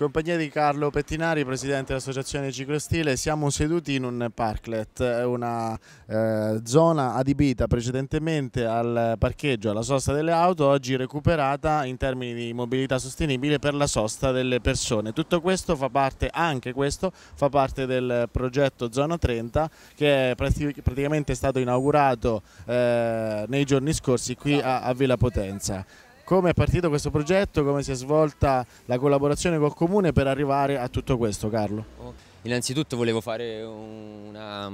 In compagnia di Carlo Pettinari, presidente dell'Associazione Ciclostile, siamo seduti in un parklet, eh, una eh, zona adibita precedentemente al parcheggio, alla sosta delle auto, oggi recuperata in termini di mobilità sostenibile per la sosta delle persone. Tutto questo fa parte, anche questo, fa parte del progetto Zona 30 che è praticamente stato inaugurato eh, nei giorni scorsi qui a, a Villa Potenza come è partito questo progetto, come si è svolta la collaborazione col Comune per arrivare a tutto questo Carlo? Innanzitutto volevo fare una,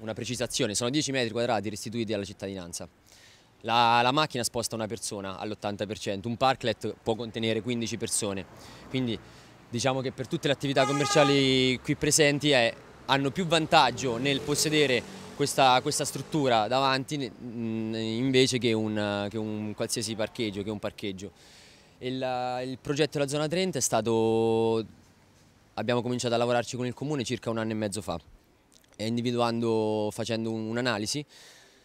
una precisazione, sono 10 metri quadrati restituiti alla cittadinanza. La, la, macchina sposta una persona all'80%, un parklet può contenere 15 persone, quindi diciamo che per tutte le attività commerciali qui presenti è, hanno più vantaggio nel possedere questa, questa struttura davanti invece che un, che un qualsiasi parcheggio, che un parcheggio. Il, il progetto della zona 30 è stato, abbiamo cominciato a lavorarci con il comune circa un anno e mezzo fa, individuando, facendo un'analisi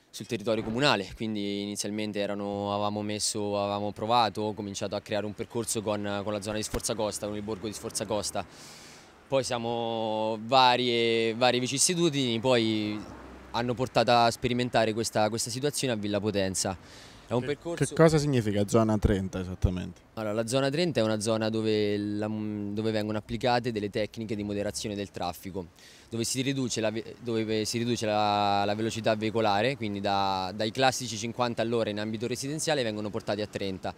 sul territorio comunale, quindi inizialmente erano, avevamo, messo, avevamo provato, cominciato a creare un percorso con, con, la zona di Sforza Costa, con il borgo di Sforza Costa, poi siamo varie, varie vicissitudini, poi hanno portato a sperimentare questa, questa situazione a Villa Potenza. Percorso... Che cosa significa zona 30 esattamente? Allora, la zona 30 è una zona dove, la, dove vengono applicate delle tecniche di moderazione del traffico, dove si riduce la, dove si riduce la, la velocità veicolare, quindi da, dai classici 50 all'ora in ambito residenziale vengono portati a 30.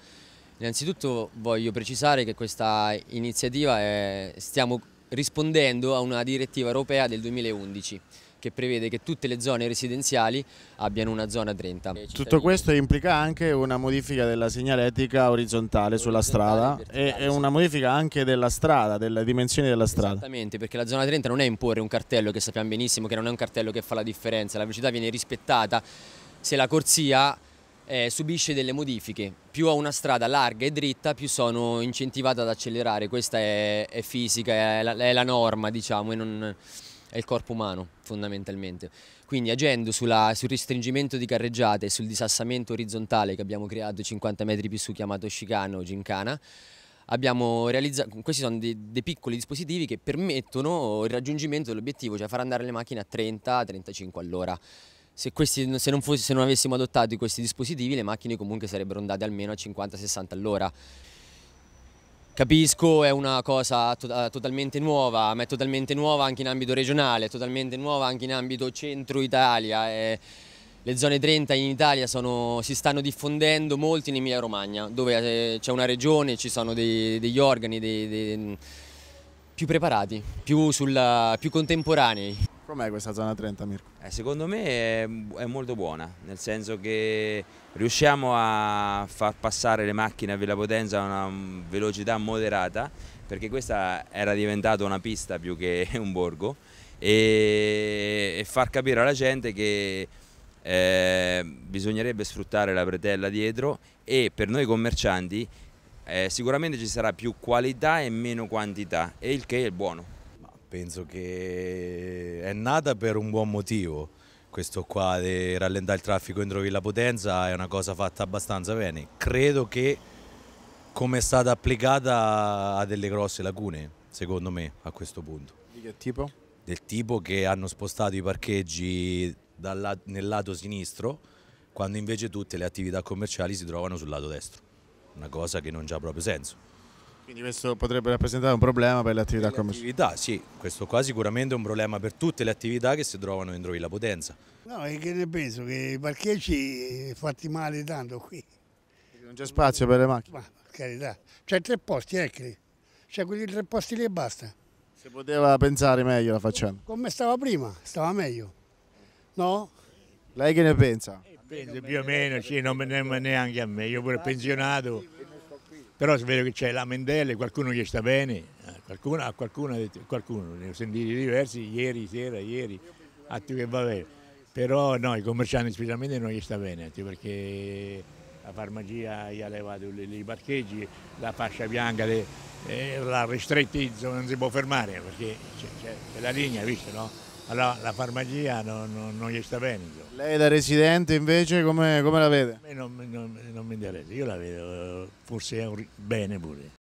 Innanzitutto voglio precisare che questa iniziativa è, stiamo rispondendo a una direttiva europea del 2011 che prevede che tutte le zone residenziali abbiano una zona 30. Tutto questo implica anche una modifica della segnaletica orizzontale, orizzontale sulla strada e, una modifica anche della strada, delle dimensioni della strada. Esattamente, perché la zona 30 non è imporre un cartello che sappiamo benissimo che non è un cartello che fa la differenza, la velocità viene rispettata se la corsia eh, subisce delle modifiche. Più ho una strada larga e dritta, più sono incentivata ad accelerare. Questa è, è fisica, è la, è la norma, diciamo, e non è il corpo umano fondamentalmente. Quindi agendo sulla, sul restringimento di carreggiate e sul disassamento orizzontale che abbiamo creato 50 metri più su chiamato Chicano o Gincana, abbiamo realizzato, questi sono dei, dei, piccoli dispositivi che permettono il raggiungimento dell'obiettivo, cioè far andare le macchine a 30-35 all'ora. Se, questi, se, non fosse, se non avessimo adottato questi dispositivi le macchine comunque sarebbero andate almeno a 50-60 all'ora. Capisco, è una cosa to eh, totalmente nuova, ma è totalmente nuova anche in ambito regionale, è totalmente nuova anche in ambito centro Italia. E le zone 30 in Italia sono, si stanno diffondendo molto in Emilia Romagna, dove eh, c'è una regione, ci sono dei, degli organi dei, dei, più preparati, più, sulla, più contemporanei. Com'è questa zona 30 Mirko? Eh, secondo me è, è, molto buona, nel senso che riusciamo a far passare le macchine a Villa Potenza a una velocità moderata perché questa era diventata una pista più che un borgo e, e far capire alla gente che eh, bisognerebbe sfruttare la pretella dietro e per noi commercianti eh, sicuramente ci sarà più qualità e meno quantità e il che è buono penso che è nata per un buon motivo. Questo qua di rallentare il traffico entro Villa Potenza è una cosa fatta abbastanza bene. Credo che come è stata applicata ha delle grosse lacune, secondo me, a questo punto. Di che tipo? Del tipo che hanno spostato i parcheggi dal, nel lato sinistro, quando invece tutte le attività commerciali si trovano sul lato destro. Una cosa che non ha proprio senso. Quindi questo potrebbe rappresentare un problema per le attività commerciali? sì, questo qua sicuramente è un problema per tutte le attività che si trovano dentro Villa Potenza. No, e che ne penso? Che i parcheggi fatti male tanto qui. Non c'è spazio per le macchine? Ma per carità, c'è tre posti, ecco, C'è quelli tre posti lì e basta. Se poteva pensare meglio la facciamo. Come stava prima, stava meglio. No? Lei che ne pensa? Penso più o meno, sì, non me ne neanche a me, io pure pensionato però si vede che c'è la Mendele, qualcuno gli sta bene, eh, qualcuno, a qualcuno, qualcuno, ne ho sentiti diversi ieri sera, ieri, a che va bene. Però no, i commercianti specialmente non gli sta bene, perché la farmacia gli ha levato i parcheggi, la fascia bianca de, eh, la ristretti, non si può fermare perché c'è la linea, visto no? Allora la farmacia non, non, non gli sta bene. Insomma. Lei da residente invece come, come la vede? A me non, non mi interessa, io la vedo forse bene pure.